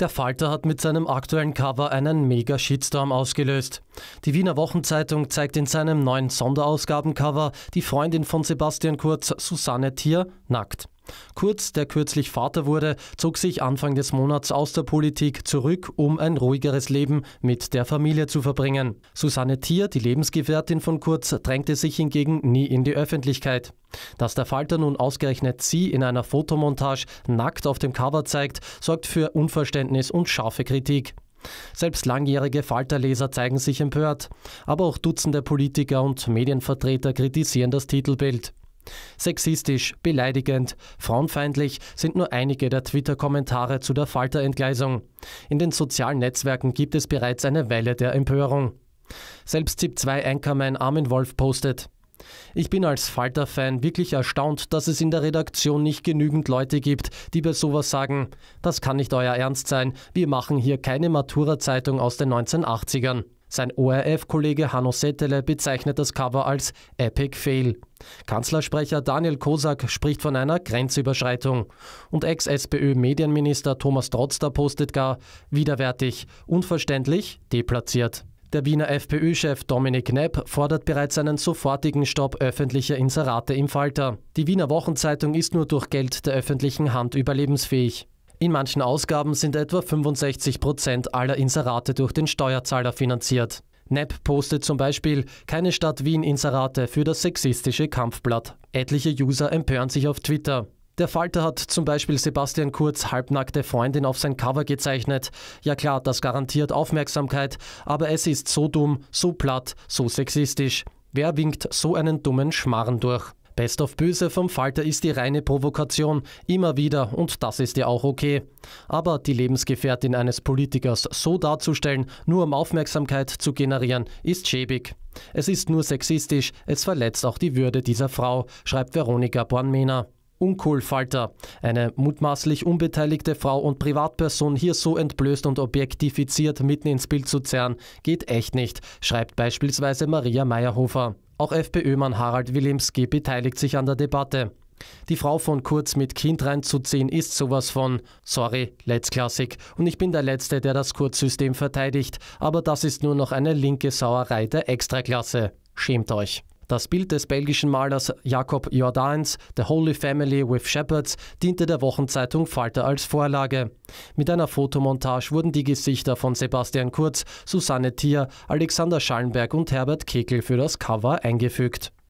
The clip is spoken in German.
Der Falter hat mit seinem aktuellen Cover einen Mega-Shitstorm ausgelöst. Die Wiener Wochenzeitung zeigt in seinem neuen Sonderausgabencover die Freundin von Sebastian Kurz, Susanne Thier, nackt. Kurz, der kürzlich Vater wurde, zog sich Anfang des Monats aus der Politik zurück, um ein ruhigeres Leben mit der Familie zu verbringen. Susanne Thier, die Lebensgefährtin von Kurz, drängte sich hingegen nie in die Öffentlichkeit. Dass der Falter nun ausgerechnet sie in einer Fotomontage nackt auf dem Cover zeigt, sorgt für Unverständnis und scharfe Kritik. Selbst langjährige Falterleser zeigen sich empört, aber auch Dutzende Politiker und Medienvertreter kritisieren das Titelbild. Sexistisch, beleidigend, frauenfeindlich sind nur einige der Twitter-Kommentare zu der Falterentgleisung. In den sozialen Netzwerken gibt es bereits eine Welle der Empörung. Selbst ZIP2-Anchorman Armin Wolf postet. Ich bin als Falter-Fan wirklich erstaunt, dass es in der Redaktion nicht genügend Leute gibt, die bei sowas sagen, das kann nicht euer Ernst sein, wir machen hier keine Matura-Zeitung aus den 1980ern. Sein ORF-Kollege Hanno Settele bezeichnet das Cover als Epic Fail. Kanzlersprecher Daniel Kosak spricht von einer Grenzüberschreitung. Und Ex-SPÖ-Medienminister Thomas Trotzter postet gar widerwärtig, unverständlich, deplatziert. Der Wiener FPÖ-Chef Dominik Knepp fordert bereits einen sofortigen Stopp öffentlicher Inserate im Falter. Die Wiener Wochenzeitung ist nur durch Geld der öffentlichen Hand überlebensfähig. In manchen Ausgaben sind etwa 65 Prozent aller Inserate durch den Steuerzahler finanziert. NEP postet zum Beispiel keine Stadt Wien Inserate für das sexistische Kampfblatt. Etliche User empören sich auf Twitter. Der Falter hat zum Beispiel Sebastian Kurz halbnackte Freundin auf sein Cover gezeichnet. Ja klar, das garantiert Aufmerksamkeit, aber es ist so dumm, so platt, so sexistisch. Wer winkt so einen dummen Schmarren durch? Best of Böse vom Falter ist die reine Provokation, immer wieder, und das ist ja auch okay. Aber die Lebensgefährtin eines Politikers so darzustellen, nur um Aufmerksamkeit zu generieren, ist schäbig. Es ist nur sexistisch, es verletzt auch die Würde dieser Frau, schreibt Veronika Bornmena. Uncool Falter. Eine mutmaßlich unbeteiligte Frau und Privatperson hier so entblößt und objektifiziert mitten ins Bild zu zerren, geht echt nicht, schreibt beispielsweise Maria Meyerhofer. Auch FPÖ-Mann Harald Wilimski beteiligt sich an der Debatte. Die Frau von Kurz mit Kind reinzuziehen ist sowas von, sorry, Letzklassik. Und ich bin der Letzte, der das Kurzsystem verteidigt. Aber das ist nur noch eine linke Sauerei der Extraklasse. Schämt euch. Das Bild des belgischen Malers Jakob Jordaens, The Holy Family with Shepherds, diente der Wochenzeitung Falter als Vorlage. Mit einer Fotomontage wurden die Gesichter von Sebastian Kurz, Susanne Thier, Alexander Schallenberg und Herbert Kekel für das Cover eingefügt.